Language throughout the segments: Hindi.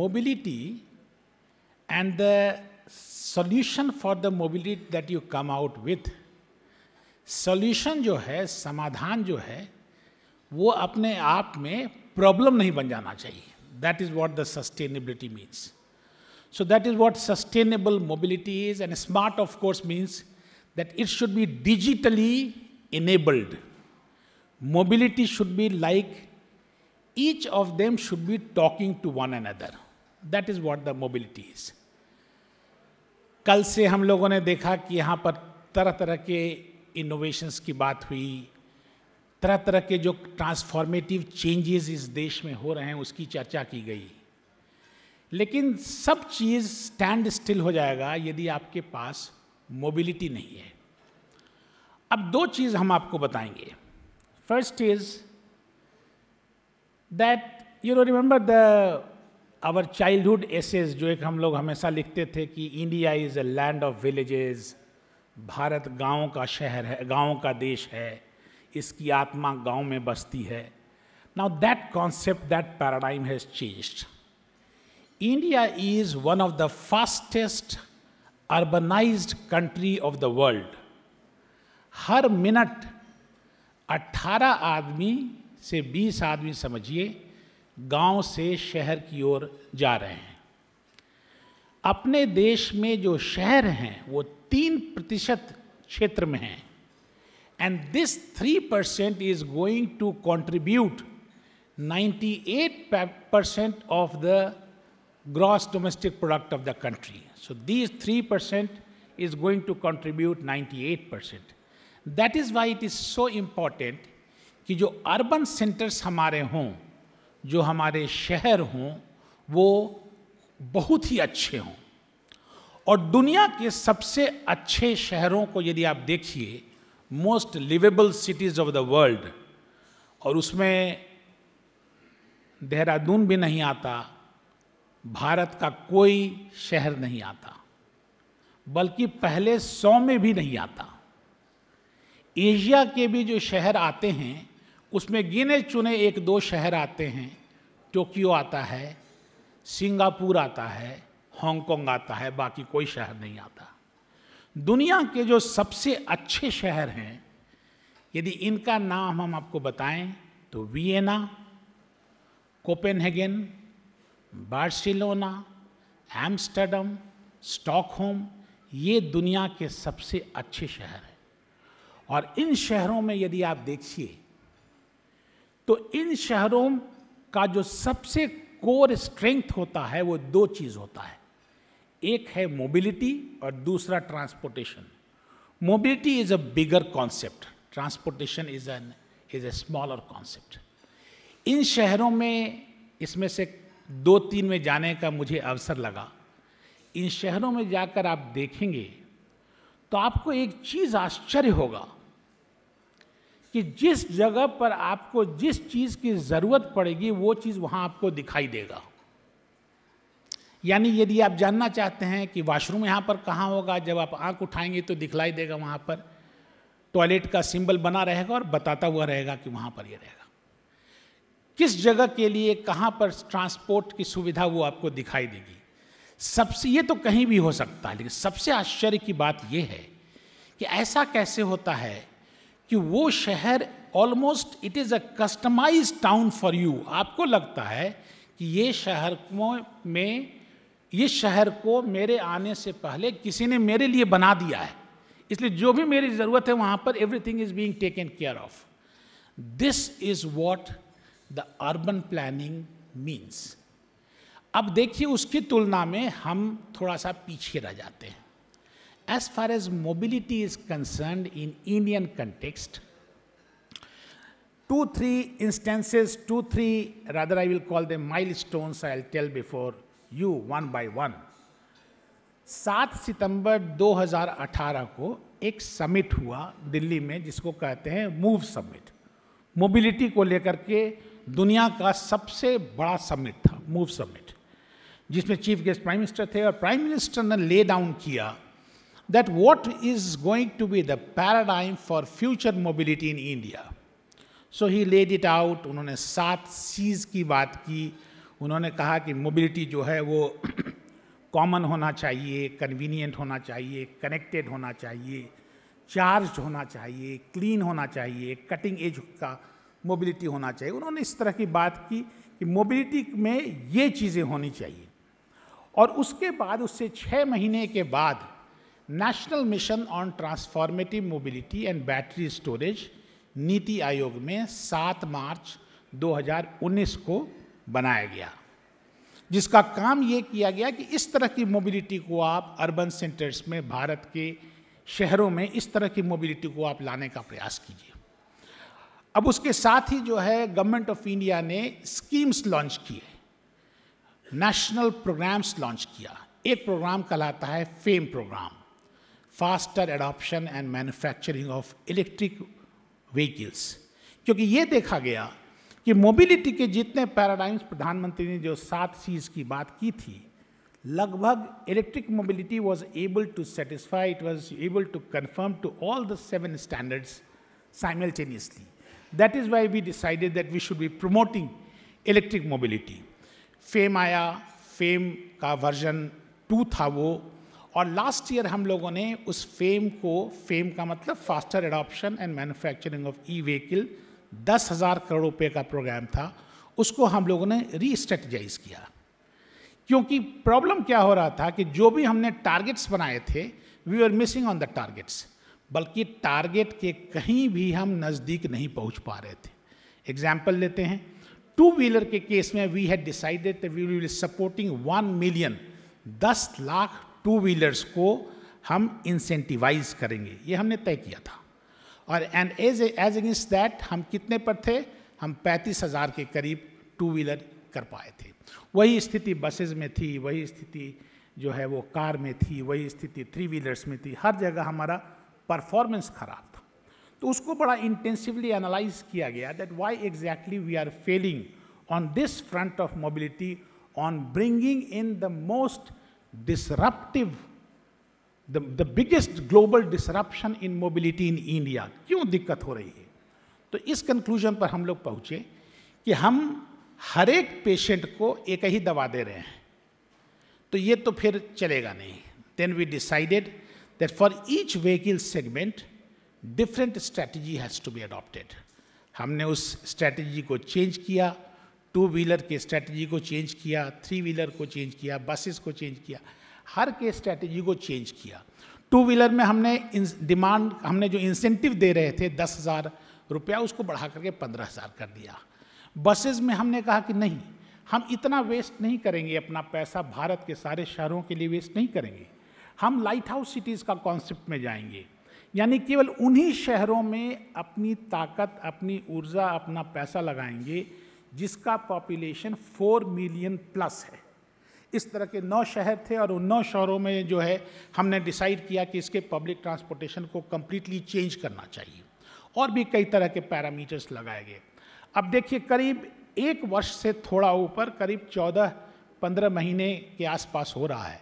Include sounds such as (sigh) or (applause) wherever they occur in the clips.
mobility and the solution for the mobility that you come out with solution जो है समाधान जो है वो अपने आप में problem नहीं बन जाना चाहिए that is what the sustainability means so that is what sustainable mobility is and smart of course means that it should be digitally enabled mobility should be like each of them should be talking to one another that is what the mobility is कल से हम लोगों ने देखा कि यहाँ पर तरह तरह के इनोवेशंस की बात हुई तरह तरह के जो ट्रांसफॉर्मेटिव चेंजेस इस देश में हो रहे हैं उसकी चर्चा की गई लेकिन सब चीज़ स्टैंड स्टिल हो जाएगा यदि आपके पास मोबिलिटी नहीं है अब दो चीज़ हम आपको बताएंगे first is that you know remember the our childhood essays जो एक हम लोग हमेशा लिखते थे कि India is a land of villages Bharat गाँव का शहर है गाँव का देश है इसकी आत्मा गाँव में बसती है now that concept that paradigm has changed India is one of the fastest urbanized country of the world हर मिनट 18 आदमी से 20 आदमी समझिए गांव से शहर की ओर जा रहे हैं अपने देश में जो शहर हैं वो तीन प्रतिशत क्षेत्र में हैं and this three percent is going to contribute eight percent of the gross domestic product of the country so this three percent is going to contribute eight percent that is why it is so important कि जो अर्बन सेंटर्स हमारे हों जो हमारे शहर हों वो बहुत ही अच्छे हों और दुनिया के सबसे अच्छे शहरों को यदि आप देखिए most liveable cities of the world और उसमें देहरादून भी नहीं आता भारत का कोई शहर नहीं आता बल्कि पहले सौ में भी नहीं आता एशिया के भी जो शहर आते हैं उसमें गिने चुने एक दो शहर आते हैं टोक्यो आता है सिंगापुर आता है हांगकांग आता है बाकी कोई शहर नहीं आता दुनिया के जो सबसे अच्छे शहर हैं यदि इनका नाम हम आपको बताएं तो Vienna Copenhagen Barcelona Amsterdam Stockholm ये दुनिया के सबसे अच्छे शहर हैं और इन शहरों में यदि आप देखिए तो इन शहरों का जो सबसे कोर स्ट्रेंथ होता है वो दो चीज़ होता है एक है मोबिलिटी और दूसरा transportation mobility is a bigger concept transportation is an is a smaller concept इन शहरों में इसमें से दो तीन में जाने का मुझे अवसर लगा इन शहरों में जाकर आप देखेंगे तो आपको एक चीज़ आश्चर्य होगा कि जिस जगह पर आपको जिस चीज़ की ज़रूरत पड़ेगी वो चीज़ वहां आपको दिखाई देगा यानी यदि आप जानना चाहते हैं कि वॉशरूम यहां पर कहां होगा जब आप आंख उठाएंगे तो दिखलाई देगा वहां पर टॉयलेट का सिंबल बना रहेगा और बताता हुआ रहेगा कि वहां पर ये रहेगा किस जगह के लिए कहाँ पर ट्रांसपोर्ट की सुविधा वो आपको दिखाई देगी सबसे ये तो कहीं भी हो सकता है लेकिन सबसे आश्चर्य की बात यह है कि ऐसा कैसे होता है कि वो शहर almost it is a customize town for you आपको लगता है कि ये शहर को में ये शहर को मेरे आने से पहले किसी ने मेरे लिए बना दिया है इसलिए जो भी मेरी ज़रूरत है वहाँ पर everything is being taken care of this is what the urban planning means अब देखिए उसकी तुलना में हम थोड़ा सा पीछे रह जाते हैं As far as mobility is concerned in Indian context, two, three instances, two, three, rather I will call them milestones, I'll tell before you one by one. 7 सितंबर 2018 को एक समिट हुआ दिल्ली में जिसको कहते हैं मूव समिट मोबिलिटी को लेकर के दुनिया का सबसे बड़ा समिट था मूव समिट जिसमें चीफ गेस्ट प्राइम मिनिस्टर थे और प्राइम मिनिस्टर ने ले डाउन किया that what is going to be the paradigm for future mobility in India. So he laid it out उन्होंने सात सीज की बात की उन्होंने कहा कि मोबिलिटी जो है वो कॉमन (clears throat) होना चाहिए कन्वीनियंट होना चाहिए कनेक्टेड होना चाहिए चार्ज होना चाहिए clean होना चाहिए कटिंग एज का मोबिलिटी होना चाहिए उन्होंने इस तरह की बात की कि मोबिलिटी में ये चीज़ें होनी चाहिए और उसके बाद उससे छः महीने के बाद national mission on transformative mobility and battery storage NITI Aayog में 7 मार्च 2019 को बनाया गया जिसका काम ये किया गया कि इस तरह की मोबिलिटी को आप अर्बन सेंटर्स में भारत के शहरों में इस तरह की मोबिलिटी को आप लाने का प्रयास कीजिए अब उसके साथ ही जो है गवर्नमेंट ऑफ इंडिया ने स्कीम्स लॉन्च किए नेशनल प्रोग्राम्स लॉन्च किया एक प्रोग्राम कहलाता है FAME programme faster adoption and manufacturing of electric vehicles क्योंकि ये देखा गया कि मोबिलिटी के जितने पैराडाइम्स प्रधानमंत्री ने जो सात सीज की बात की थी लगभग electric mobility was able to satisfy it was able to confirm to all the seven standards simultaneously that is why we decided that we should be promoting electric mobility FAME आया फेम का वर्जन टू था वो और लास्ट ईयर हम लोगों ने उस फेम को फेम का मतलब faster adoption and manufacturing of e vehicle दस हज़ार करोड़ रुपए का प्रोग्राम था उसको हम लोगों ने री किया क्योंकि प्रॉब्लम क्या हो रहा था कि जो भी हमने टारगेट्स बनाए थे we are missing on the targets बल्कि टारगेट के कहीं भी हम नज़दीक नहीं पहुंच पा रहे थे एग्जाम्पल लेते हैं टू व्हीलर के केस में we had decided we will supporting one million दस लाख टू व्हीलर्स को हम इंसेंटिवाइज करेंगे ये हमने तय किया था और and as as against that हम कितने पर थे हम पैंतीस हज़ार के करीब टू व्हीलर कर पाए थे वही स्थिति बसेज में थी वही स्थिति जो है वो कार में थी वही स्थिति थ्री व्हीलर्स में थी हर जगह हमारा परफॉर्मेंस खराब था तो उसको बड़ा इंटेंसिवली एनालाइज किया गया that why exactly we are failing on this front of mobility on bringing in the most disruptive the biggest global disruption in mobility in India क्यों दिक्कत हो रही है तो इस कंक्लूजन पर हम लोग पहुंचे कि हम हर एक पेशेंट को एक ही दवा दे रहे हैं तो ये तो फिर चलेगा नहीं then we decided that for each vehicle segment different strategy has to be adopted हमने उस स्ट्रैटेजी को चेंज किया टू व्हीलर के स्ट्रैटेजी को चेंज किया थ्री व्हीलर को चेंज किया बसेस को चेंज किया हर के स्ट्रैटेजी को चेंज किया टू व्हीलर में हमने डिमांड हमने जो इंसेंटिव दे रहे थे दस हज़ार रुपया उसको बढ़ा करके पंद्रह हज़ार कर दिया बसेस में हमने कहा कि नहीं हम इतना वेस्ट नहीं करेंगे अपना पैसा भारत के सारे शहरों के लिए वेस्ट नहीं करेंगे हम लाइट हाउस सिटीज़ का कॉन्सेप्ट में जाएंगे यानी केवल उन्हीं शहरों में अपनी ताकत अपनी ऊर्जा अपना पैसा लगाएंगे जिसका पॉपुलेशन फोर मिलियन प्लस है इस तरह के नौ शहर थे और उन नौ शहरों में जो है हमने डिसाइड किया कि इसके पब्लिक ट्रांसपोर्टेशन को कम्प्लीटली चेंज करना चाहिए और भी कई तरह के पैरामीटर्स लगाए गए अब देखिए करीब एक वर्ष से थोड़ा ऊपर करीब चौदह पंद्रह महीने के आसपास हो रहा है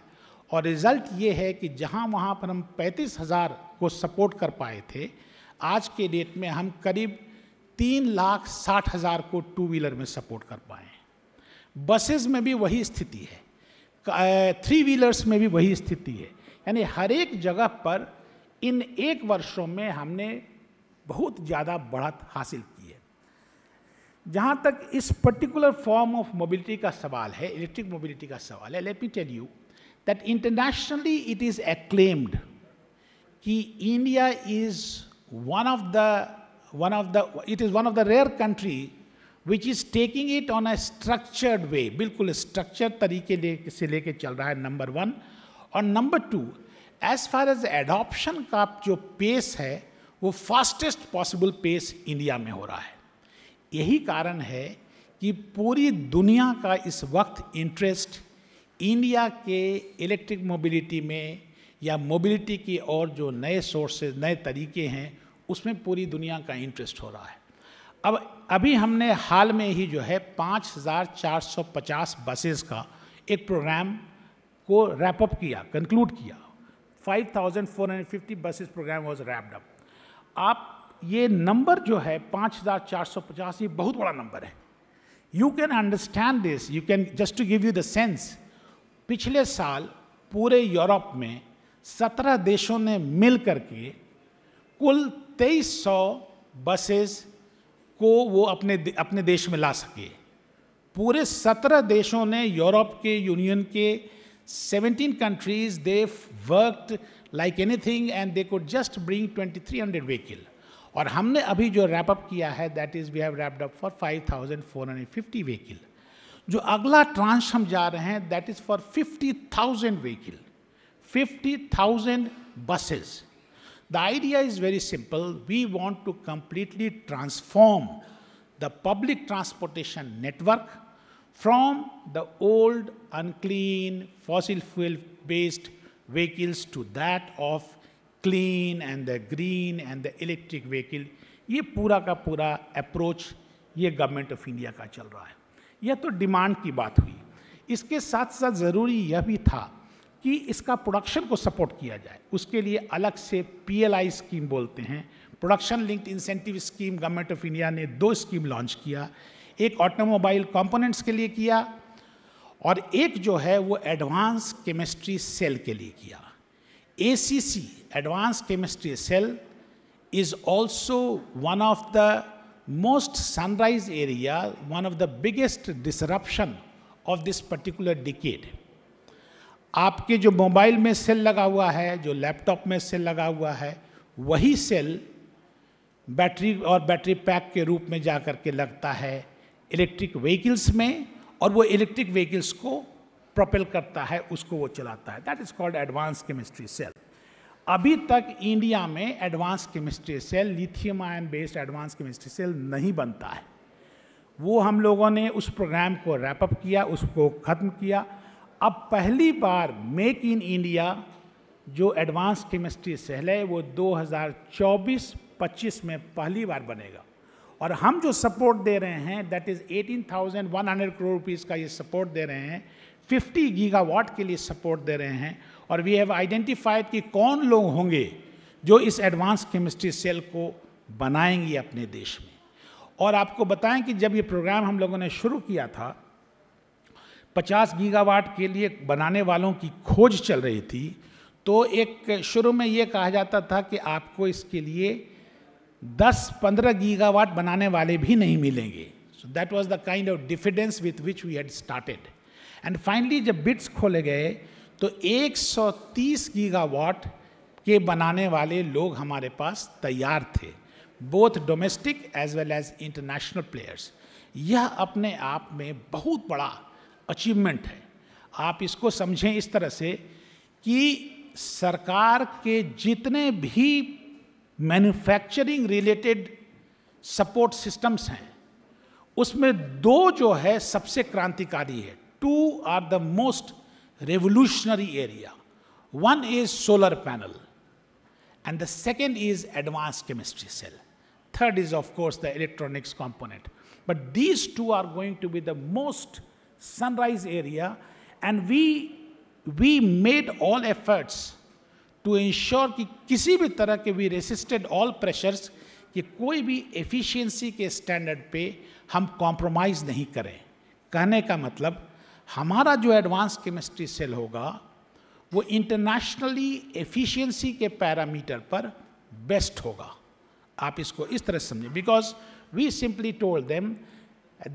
और रिज़ल्ट ये है कि जहाँ वहाँ पर हम पैंतीस हज़ार को सपोर्ट कर पाए थे आज के डेट में हम करीब तीन लाख साठ हज़ार को टू व्हीलर में सपोर्ट कर पाए बसेस में भी वही स्थिति है थ्री व्हीलर्स में भी वही स्थिति है यानी हर एक जगह पर इन एक वर्षों में हमने बहुत ज़्यादा बढ़त हासिल की है जहाँ तक इस पर्टिकुलर फॉर्म ऑफ मोबिलिटी का सवाल है इलेक्ट्रिक मोबिलिटी का सवाल है let me tell you that internationally it is acclaimed कि India is one of the one of the it is one of the rare country which is taking it on a structured way बिल्कुल स्ट्रक्चर तरीके ले से लेके चल रहा है नंबर वन और number two as far as adoption का जो पेस है वो फास्टेस्ट पॉसिबल पेस इंडिया में हो रहा है यही कारण है कि पूरी दुनिया का इस वक्त इंटरेस्ट इंडिया के इलेक्ट्रिक मोबिलिटी में या मोबिलिटी की और जो नए सोर्सेज नए तरीके हैं उसमें पूरी दुनिया का इंटरेस्ट हो रहा है अब अभी हमने हाल में ही जो है 5,450 बसेस का एक प्रोग्राम को रैप अप किया कंक्लूड किया 5,450 buses programme was wrapped up आप ये नंबर जो है 5,450 ये बहुत बड़ा नंबर है you can understand this you can just to give you the sense पिछले साल पूरे यूरोप में सत्रह देशों ने मिल करके कुल तेईस सौ बसेस को वो अपने अपने देश में ला सके पूरे सत्रह देशों ने यूरोप के यूनियन के 17 like anything and they could just bring twenty three 2300 vehicle और हमने अभी जो रैप अप किया है that is we have wrapped up for 5450 vehicle जो अगला ट्रांस हम जा रहे हैं that is for 50,000 vehicle 50,000 buses The idea is very simple. We want to completely transform the public transportation network from the old, unclean, fossil fuel-based vehicles to that of clean and the green and the electric vehicle. ये पूरा का पूरा अप्रोच ये गवर्नमेंट ऑफ इंडिया का चल रहा है यह तो डिमांड की बात हुई इसके साथ साथ ज़रूरी यह भी था कि इसका प्रोडक्शन को सपोर्ट किया जाए उसके लिए अलग से पीएलआई स्कीम बोलते हैं production linked incentive scheme government of India ने दो स्कीम लॉन्च किया एक ऑटोमोबाइल कंपोनेंट्स के लिए किया और एक जो है वो एडवांस केमिस्ट्री सेल के लिए किया a advance chemistry cell is also one of the most sunrise area one of the biggest disruption of this particular decade. आपके जो मोबाइल में सेल लगा हुआ है जो लैपटॉप में सेल लगा हुआ है वही सेल बैटरी और बैटरी पैक के रूप में जा कर के लगता है इलेक्ट्रिक व्हीकल्स में और वो इलेक्ट्रिक व्हीकल्स को प्रोपेल करता है उसको वो चलाता है that is called advance chemistry cell अभी तक इंडिया में advance chemistry cell lithium ion based advance chemistry cell नहीं बनता है वो हम लोगों ने उस प्रोग्राम को रैपअप किया उसको ख़त्म किया अब पहली बार मेक इन इंडिया जो एडवांस केमिस्ट्री सेल है वो 2024-25 में पहली बार बनेगा और हम जो सपोर्ट दे रहे हैं दैट इज़ 18,100 करोड़ रुपीज़ का ये सपोर्ट दे रहे हैं 50 गीगावाट के लिए सपोर्ट दे रहे हैं और वी हैव आइडेंटिफाइड कि कौन लोग होंगे जो इस एडवांस केमिस्ट्री सेल को बनाएंगे अपने देश में और आपको बताएं कि जब ये प्रोग्राम हम लोगों ने शुरू किया था पचास गीगावाट के लिए बनाने वालों की खोज चल रही थी तो एक शुरू में ये कहा जाता था कि आपको इसके लिए 10-15 गीगावाट बनाने वाले भी नहीं मिलेंगे so that was the kind of diffidence with which we had started and finally जब बिट्स खोले गए तो 130 गीगावाट के बनाने वाले लोग हमारे पास तैयार थे both domestic as well as international players यह अपने आप में बहुत बड़ा अचीवमेंट है आप इसको समझें इस तरह से कि सरकार के जितने भी मैन्युफैक्चरिंग रिलेटेड सपोर्ट सिस्टम्स हैं उसमें दो जो है सबसे क्रांतिकारी है two are the most revolutionary area one is solar panel and the second is advance chemistry cell third is of course the electronics component but these two are going to be the most sunrise area, and we we made all efforts to ensure कि किसी भी तरह के we resisted all pressures कि कोई भी efficiency के standard पे हम compromise नहीं करें कहने का मतलब हमारा जो एडवांस केमिस्ट्री सेल होगा वो इंटरनेशनली एफिशिएंसी के पैरामीटर पर बेस्ट होगा आप इसको इस तरह समझें because we simply told them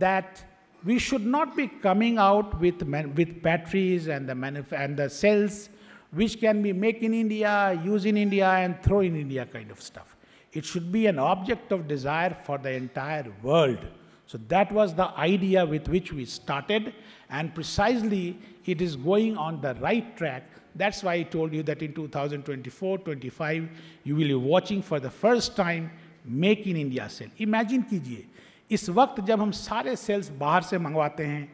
that we should not be coming out with, with batteries and the, and the cells which can be made in India, used in India, and thrown in India kind of stuff. It should be an object of desire for the entire world. So that was the idea with which we started, and precisely it is going on the right track. That's why I told you that in 2024 25, you will be watching for the first time Make in India cell. Imagine kijiye. इस वक्त जब हम सारे सेल्स बाहर से मंगवाते हैं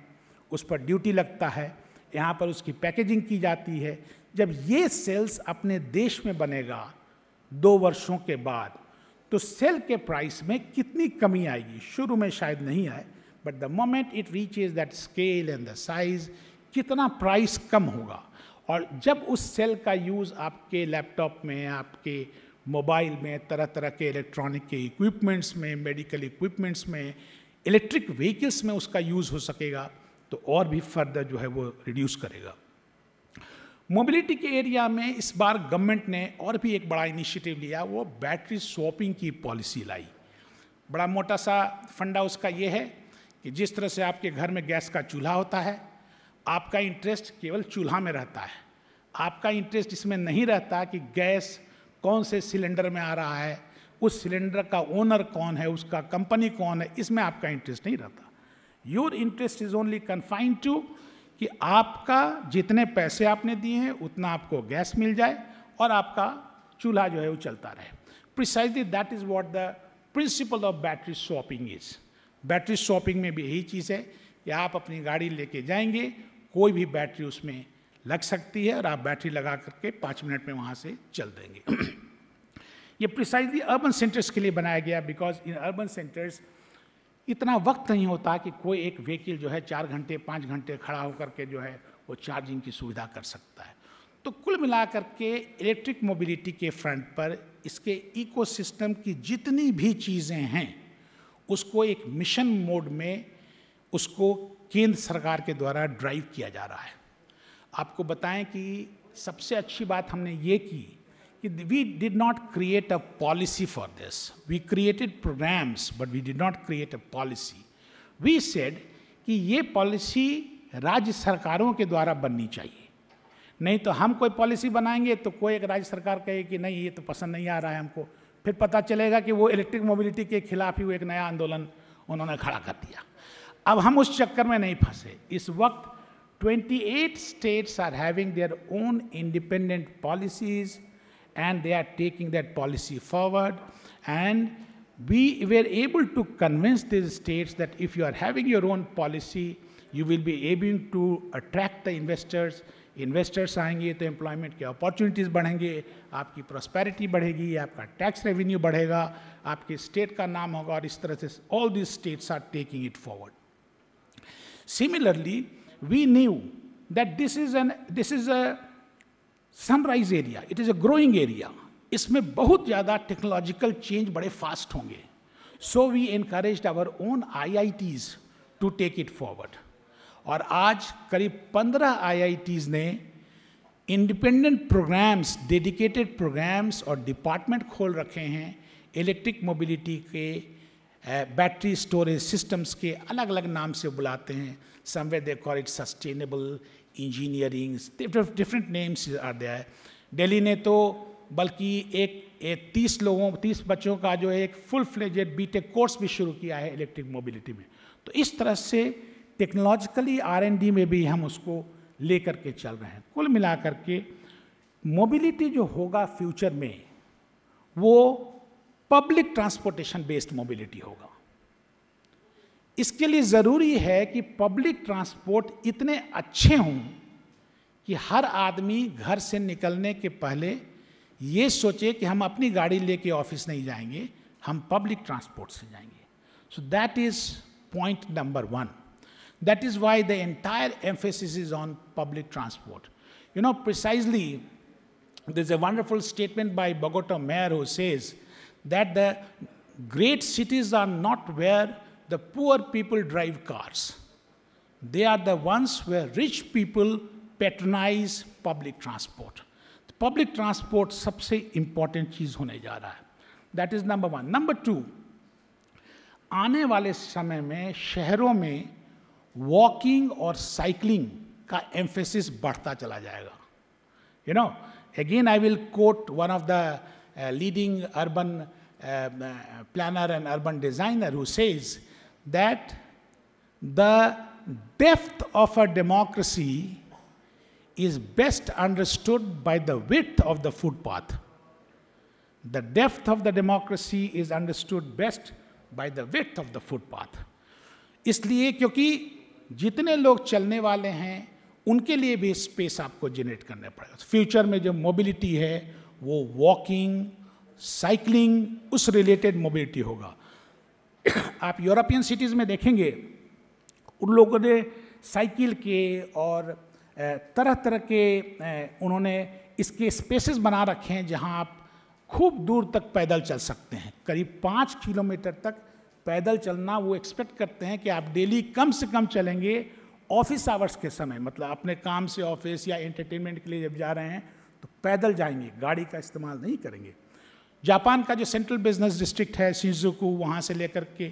उस पर ड्यूटी लगता है यहाँ पर उसकी पैकेजिंग की जाती है जब ये सेल्स अपने देश में बनेगा दो वर्षों के बाद तो सेल के प्राइस में कितनी कमी आएगी शुरू में शायद नहीं आए but the moment it reach is that scale and the size कितना प्राइस कम होगा और जब उस सेल का यूज़ आपके लैपटॉप में आपके मोबाइल में तरह तरह के इलेक्ट्रॉनिक के इक्विपमेंट्स में मेडिकल इक्विपमेंट्स में इलेक्ट्रिक व्हीकल्स में उसका यूज़ हो सकेगा तो और भी फर्दर जो है वो रिड्यूस करेगा मोबिलिटी के एरिया में इस बार गवर्नमेंट ने और भी एक बड़ा इनिशिएटिव लिया वो बैटरी स्वॉपिंग की पॉलिसी लाई बड़ा मोटा सा फंडा उसका ये है कि जिस तरह से आपके घर में गैस का चूल्हा होता है आपका इंटरेस्ट केवल चूल्हा में रहता है आपका इंटरेस्ट इसमें नहीं रहता कि गैस कौन से सिलेंडर में आ रहा है उस सिलेंडर का ओनर कौन है उसका कंपनी कौन है इसमें आपका इंटरेस्ट नहीं रहता your interest is only confined to कि आपका जितने पैसे आपने दिए हैं उतना आपको गैस मिल जाए और आपका चूल्हा जो है वो चलता रहे precisely that is what the principle of battery swapping is battery swapping में भी यही चीज़ है कि आप अपनी गाड़ी लेके जाएंगे कोई भी बैटरी उसमें लग सकती है और आप बैटरी लगा करके पाँच मिनट में वहाँ से चल देंगे (clears throat) ये प्रिसाइजली अर्बन सेंटर्स के लिए बनाया गया बिकॉज इन अर्बन सेंटर्स इतना वक्त नहीं होता कि कोई एक व्हीकिल जो है चार घंटे पाँच घंटे खड़ा होकर के जो है वो चार्जिंग की सुविधा कर सकता है तो कुल मिलाकर के इलेक्ट्रिक मोबिलिटी के फ्रंट पर इसके इकोसिस्टम की जितनी भी चीज़ें हैं उसको एक मिशन मोड में उसको केंद्र सरकार के द्वारा ड्राइव किया जा रहा है आपको बताएं कि सबसे अच्छी बात हमने ये की कि we did not create a policy for this we created programmes but we did not create a policy we said कि ये पॉलिसी राज्य सरकारों के द्वारा बननी चाहिए नहीं तो हम कोई पॉलिसी बनाएंगे तो कोई एक राज्य सरकार कहे कि नहीं ये तो पसंद नहीं आ रहा है हमको फिर पता चलेगा कि वो इलेक्ट्रिक मोबिलिटी के खिलाफ ही वो एक नया आंदोलन उन्होंने खड़ा कर दिया अब हम उस चक्कर में नहीं फंसे इस वक्त 28 states are having their own independent policies and they are taking that policy forward. And we were able to convince these states that if you are having your own policy, you will be able to attract the investors. Investors आएंगे तो employment, के opportunities बढ़ेंगे आपकी प्रॉस्पेरिटी बढ़ेगी आपका टैक्स रेवेन्यू बढ़ेगा आपके स्टेट का नाम होगा और इस तरह से all these states are taking it forward similarly we knew that this is, an, this is a sunrise area it is a growing area इसमें बहुत ज़्यादा टेक्नोलॉजिकल चेंज बड़े फास्ट होंगे so we encourage our own IITs to take it forward और आज करीब पंद्रह आई आई टीज ने इंडिपेंडेंट प्रोग्राम्स डेडिकेटेड प्रोग्राम्स और डिपार्टमेंट खोल रखे हैं इलेक्ट्रिक मोबिलिटी के बैटरी स्टोरेज सिस्टम्स के अलग अलग नाम से बुलाते हैं somewhere they call it sustainable engineering different names are there Delhi ने तो बल्कि एक तीस लोगों तीस बच्चों का जो है एक फुल फ्लेजेड बीटेक कोर्स भी शुरू किया है इलेक्ट्रिक मोबिलिटी में तो इस तरह से टेक्नोलॉजिकली आर एन डी में भी हम उसको ले करके चल रहे हैं कुल मिला करके मोबिलिटी जो होगा फ्यूचर में वो पब्लिक ट्रांसपोर्टेशन बेस्ड मोबिलिटी होगा इसके लिए ज़रूरी है कि पब्लिक ट्रांसपोर्ट इतने अच्छे हों कि हर आदमी घर से निकलने के पहले ये सोचे कि हम अपनी गाड़ी लेके ऑफिस नहीं जाएंगे हम पब्लिक ट्रांसपोर्ट से जाएंगे so that is point number one that is why the entire emphasis is on public transport you know precisely there is a wonderful statement by Bogota Mayor who that the great cities are not where the poor people drive cars. They are the ones where rich people patronize public transport. The public transport is important चीज़ That is number one. number two, is number one number two आने वाले समय में शहरों में वॉकिंग और साइकिलिंग का एम्फेसिस बढ़ता चला जाएगा you know again I will quote one of the leading urban planner and urban designer who says that the depth of a democracy is best understood by the width of the footpath. The depth of the democracy is understood best by the width of the footpath. इसलिए क्योंकि जितने लोग चलने वाले हैं उनके लिए भी स्पेस आपको जनरेट करना पड़ेगा फ्यूचर में जो मोबिलिटी है वो वॉकिंग साइकिलिंग उस रिलेटेड मोबिलिटी होगा आप यूरोपियन सिटीज़ में देखेंगे उन लोगों ने साइकिल के और तरह तरह के उन्होंने इसके स्पेसेस बना रखे हैं जहां आप खूब दूर तक पैदल चल सकते हैं करीब पाँच किलोमीटर तक पैदल चलना वो एक्सपेक्ट करते हैं कि आप डेली कम से कम चलेंगे ऑफिस आवर्स के समय मतलब अपने काम से ऑफिस या एंटरटेनमेंट के लिए जब जा रहे हैं तो पैदल जाएंगे गाड़ी का इस्तेमाल नहीं करेंगे जापान का जो सेंट्रल बिजनेस डिस्ट्रिक्ट है शिजुकू वहाँ से लेकर के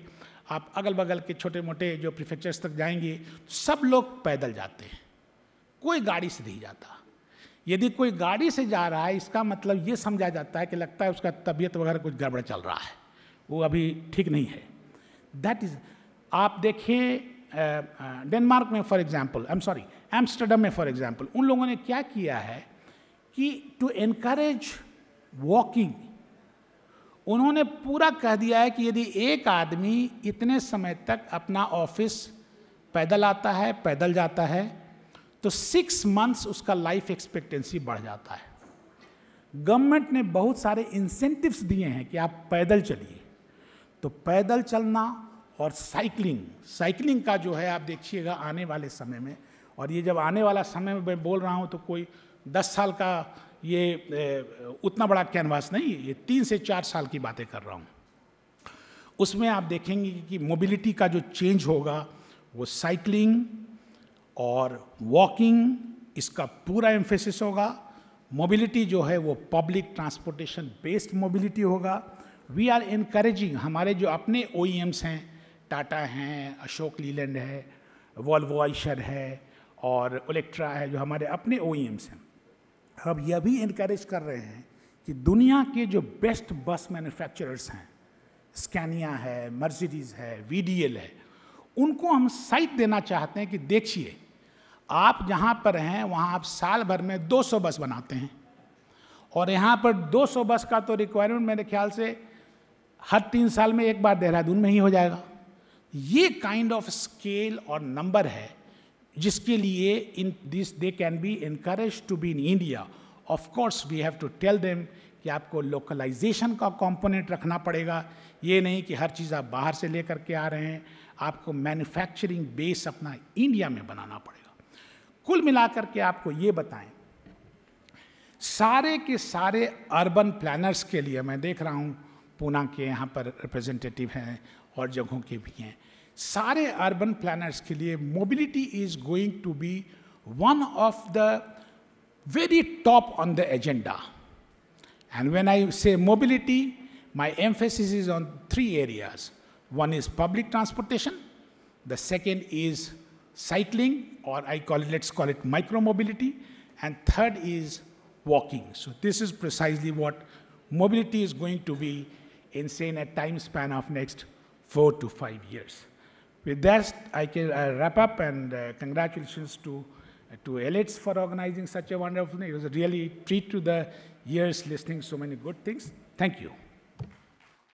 आप अगल बगल के छोटे मोटे जो प्रिफेक्चर्स तक जाएंगे सब लोग पैदल जाते हैं कोई गाड़ी से नहीं जाता यदि कोई गाड़ी से जा रहा है इसका मतलब ये समझा जाता है कि लगता है उसका तबीयत वगैरह कुछ गड़बड़ चल रहा है वो अभी ठीक नहीं है दैट इज़ आप देखें डेनमार्क में for example I am sorry Amsterdam में फॉर एग्ज़ाम्पल उन लोगों ने क्या किया है कि टू एनकरेज वॉकिंग उन्होंने पूरा कह दिया है कि यदि एक आदमी इतने समय तक अपना ऑफिस पैदल आता है पैदल जाता है तो सिक्स मंथ्स उसका लाइफ एक्सपेक्टेंसी बढ़ जाता है गवर्नमेंट ने बहुत सारे इंसेंटिव्स दिए हैं कि आप पैदल चलिए तो पैदल चलना और साइकिलिंग साइकिलिंग का जो है आप देखिएगा आने वाले समय में और ये जब आने वाला समय में मैं बोल रहा हूँ तो कोई दस साल का ये उतना बड़ा कैनवास नहीं है ये तीन से चार साल की बातें कर रहा हूँ उसमें आप देखेंगे कि मोबिलिटी का जो चेंज होगा वो साइकिलिंग और वॉकिंग इसका पूरा एम्फेसिस होगा मोबिलिटी जो है वो पब्लिक ट्रांसपोर्टेशन बेस्ड मोबिलिटी होगा वी आर इनक्रेजिंग हमारे जो अपने ओ e हैं टाटा हैं अशोक लीलैंड है वॉल्वॉइशर है और इलेक्ट्रा है जो हमारे अपने ओ e हैं हम यह भी इनक्रेज कर रहे हैं कि दुनिया के जो बेस्ट बस मैन्युफैक्चरर्स हैं स्कैनिया है मर्सिडीज़ है वीडीएल है उनको हम साइट देना चाहते हैं कि देखिए आप जहाँ पर हैं वहाँ आप साल भर में 200 बस बनाते हैं और यहाँ पर 200 बस का तो रिक्वायरमेंट मेरे ख्याल से हर तीन साल में एक बार देहरादून में ही हो जाएगा ये काइंड ऑफ स्केल और नंबर है जिसके लिए in this they can be increase to be in India of course we have to tell them कि आपको लोकलाइजेशन का कंपोनेंट रखना पड़ेगा ये नहीं कि हर चीज़ आप बाहर से लेकर के आ रहे हैं आपको मैन्युफैक्चरिंग बेस अपना इंडिया में बनाना पड़ेगा कुल मिलाकर के आपको ये बताएं सारे के सारे अर्बन प्लानर्स के लिए मैं देख रहा हूँ पूना के यहाँ पर रिप्रेजेंटेटिव हैं और जगहों के भी हैं Sare urban प्लानर्स के लिए mobility is going to be one of the very top on the agenda and when I say mobility my emphasis is on three areas. One is public transportation, the second is cycling, or I call it, let's call it micromobility, and third is walking. So this is precisely what mobility is going to be in, say, a time span of next four to five years. With that, I can uh, wrap up and uh, congratulations to, uh, to elites for organizing such a wonderful thing. It was a really treat to the ears listening so many good things. Thank you.